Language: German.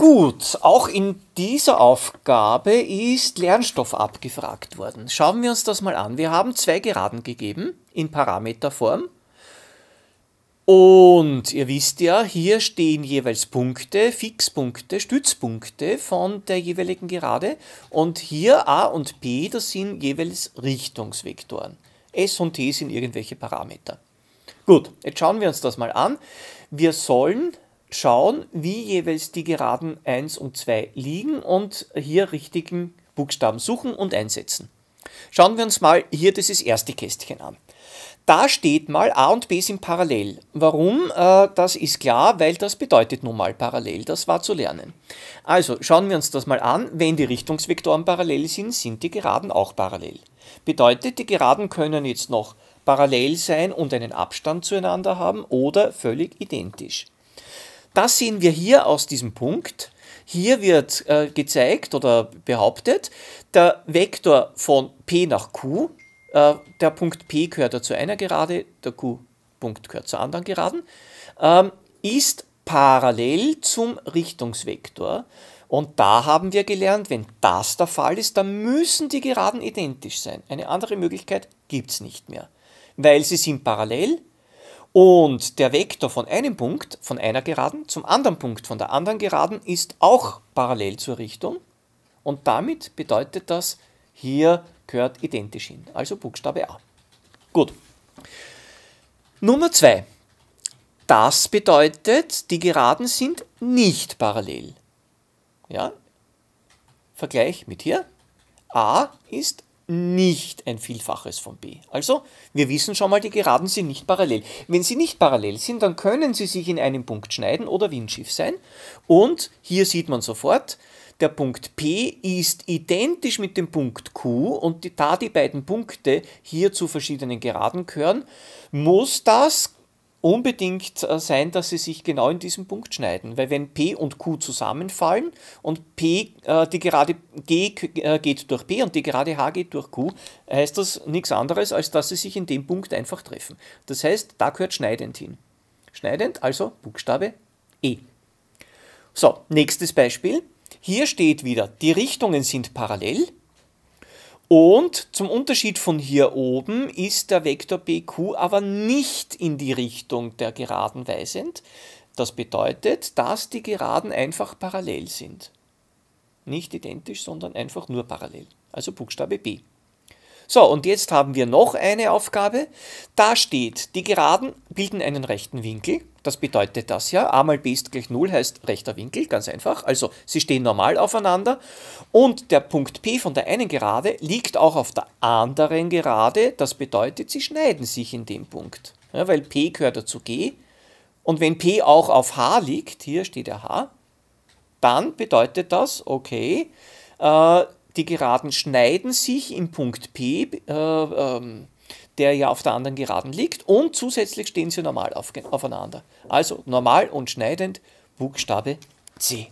Gut, auch in dieser Aufgabe ist Lernstoff abgefragt worden. Schauen wir uns das mal an. Wir haben zwei Geraden gegeben in Parameterform. Und ihr wisst ja, hier stehen jeweils Punkte, Fixpunkte, Stützpunkte von der jeweiligen Gerade. Und hier a und B, das sind jeweils Richtungsvektoren. S und t sind irgendwelche Parameter. Gut, jetzt schauen wir uns das mal an. Wir sollen schauen, wie jeweils die Geraden 1 und 2 liegen und hier richtigen Buchstaben suchen und einsetzen. Schauen wir uns mal hier dieses erste Kästchen an. Da steht mal A und B sind parallel. Warum? Äh, das ist klar, weil das bedeutet nun mal parallel. Das war zu lernen. Also schauen wir uns das mal an. Wenn die Richtungsvektoren parallel sind, sind die Geraden auch parallel. Bedeutet, die Geraden können jetzt noch parallel sein und einen Abstand zueinander haben oder völlig identisch. Das sehen wir hier aus diesem Punkt. Hier wird äh, gezeigt oder behauptet, der Vektor von P nach Q, äh, der Punkt P gehört ja zu einer Gerade, der Q-Punkt gehört zur anderen Geraden, ähm, ist parallel zum Richtungsvektor. Und da haben wir gelernt, wenn das der Fall ist, dann müssen die Geraden identisch sein. Eine andere Möglichkeit gibt es nicht mehr, weil sie sind parallel und der Vektor von einem Punkt, von einer Geraden, zum anderen Punkt von der anderen Geraden ist auch parallel zur Richtung. Und damit bedeutet das, hier gehört identisch hin, also Buchstabe A. Gut. Nummer 2. Das bedeutet, die Geraden sind nicht parallel. Ja? Vergleich mit hier. A ist nicht ein Vielfaches von b. Also, wir wissen schon mal, die Geraden sind nicht parallel. Wenn sie nicht parallel sind, dann können sie sich in einem Punkt schneiden oder windschief sein. Und hier sieht man sofort, der Punkt P ist identisch mit dem Punkt Q und da die beiden Punkte hier zu verschiedenen Geraden gehören, muss das unbedingt äh, sein, dass sie sich genau in diesem Punkt schneiden, weil wenn P und Q zusammenfallen und P, äh, die gerade G äh, geht durch P und die gerade H geht durch Q, heißt das nichts anderes, als dass sie sich in dem Punkt einfach treffen. Das heißt, da gehört schneidend hin. Schneidend, also Buchstabe E. So, nächstes Beispiel. Hier steht wieder, die Richtungen sind parallel, und zum Unterschied von hier oben ist der Vektor BQ aber nicht in die Richtung der Geraden weisend. Das bedeutet, dass die Geraden einfach parallel sind. Nicht identisch, sondern einfach nur parallel. Also Buchstabe B. So, und jetzt haben wir noch eine Aufgabe. Da steht, die Geraden bilden einen rechten Winkel. Das bedeutet das ja, a mal b ist gleich 0 heißt rechter Winkel, ganz einfach. Also sie stehen normal aufeinander und der Punkt P von der einen Gerade liegt auch auf der anderen Gerade. Das bedeutet, sie schneiden sich in dem Punkt, ja, weil P gehört dazu G. Und wenn P auch auf H liegt, hier steht der H, dann bedeutet das, okay, äh, die Geraden schneiden sich im Punkt P, äh, ähm, der ja auf der anderen Geraden liegt, und zusätzlich stehen sie normal aufeinander. Also normal und schneidend Buchstabe C.